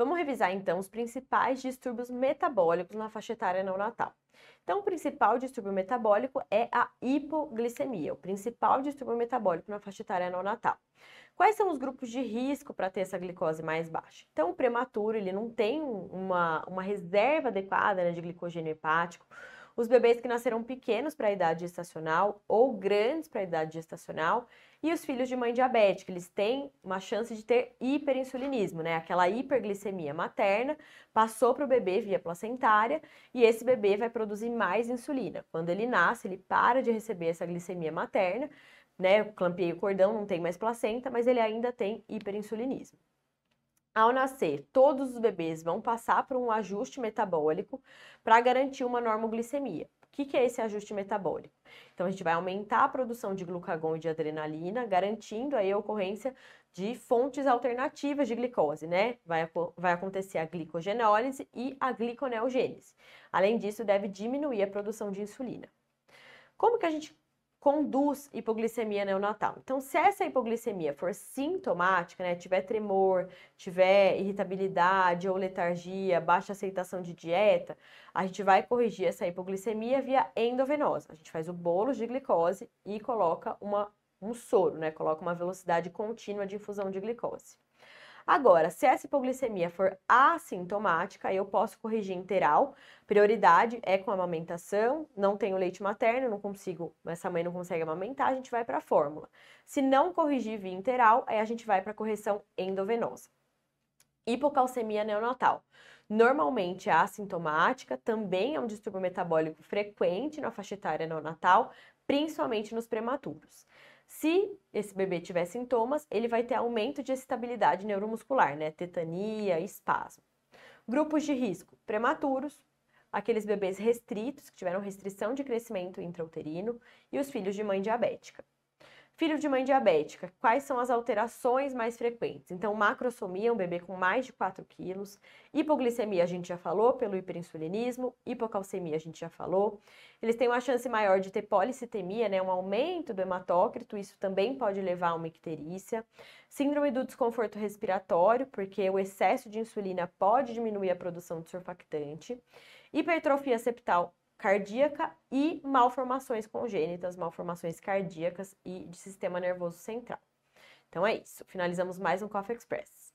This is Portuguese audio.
Vamos revisar então os principais distúrbios metabólicos na faixa etária neonatal. Então, o principal distúrbio metabólico é a hipoglicemia, o principal distúrbio metabólico na faixa etária neonatal. Quais são os grupos de risco para ter essa glicose mais baixa? Então, o prematuro ele não tem uma, uma reserva adequada né, de glicogênio hepático os bebês que nasceram pequenos para a idade gestacional ou grandes para a idade gestacional e os filhos de mãe diabética, eles têm uma chance de ter hiperinsulinismo, né? Aquela hiperglicemia materna passou para o bebê via placentária e esse bebê vai produzir mais insulina. Quando ele nasce, ele para de receber essa glicemia materna, né? Eu clampeei o cordão, não tem mais placenta, mas ele ainda tem hiperinsulinismo. Ao nascer, todos os bebês vão passar por um ajuste metabólico para garantir uma normoglicemia. O que, que, é esse ajuste metabólico? Então, a gente vai aumentar a produção de glucagon e de adrenalina, garantindo aí a ocorrência de fontes alternativas de glicose, né? Vai, vai acontecer a glicogenólise e a gliconeogênese. Além disso, deve diminuir a produção de insulina. Como que a gente conduz hipoglicemia neonatal. Então, se essa hipoglicemia for sintomática, né, tiver tremor, tiver irritabilidade ou letargia, baixa aceitação de dieta, a gente vai corrigir essa hipoglicemia via endovenosa. A gente faz o bolo de glicose e coloca uma, um soro, né, coloca uma velocidade contínua de infusão de glicose. Agora, se essa hipoglicemia for assintomática, eu posso corrigir interal. Prioridade é com amamentação, não tenho leite materno, não consigo, essa mãe não consegue amamentar, a gente vai para a fórmula. Se não corrigir via interal, aí a gente vai para correção endovenosa. Hipocalcemia neonatal. Normalmente é assintomática, também é um distúrbio metabólico frequente na faixa etária neonatal, principalmente nos prematuros. Se esse bebê tiver sintomas, ele vai ter aumento de excitabilidade neuromuscular, né? Tetania, espasmo. Grupos de risco: prematuros, aqueles bebês restritos que tiveram restrição de crescimento intrauterino e os filhos de mãe diabética. Filho de mãe diabética, quais são as alterações mais frequentes? Então, macrosomia, um bebê com mais de 4 quilos. Hipoglicemia, a gente já falou, pelo hiperinsulinismo. Hipocalcemia, a gente já falou. Eles têm uma chance maior de ter policitemia, né, um aumento do hematócrito, isso também pode levar a uma icterícia. Síndrome do desconforto respiratório, porque o excesso de insulina pode diminuir a produção de surfactante. Hipertrofia septal cardíaca e malformações congênitas, malformações cardíacas e de sistema nervoso central. Então é isso. Finalizamos mais um Coffee Express.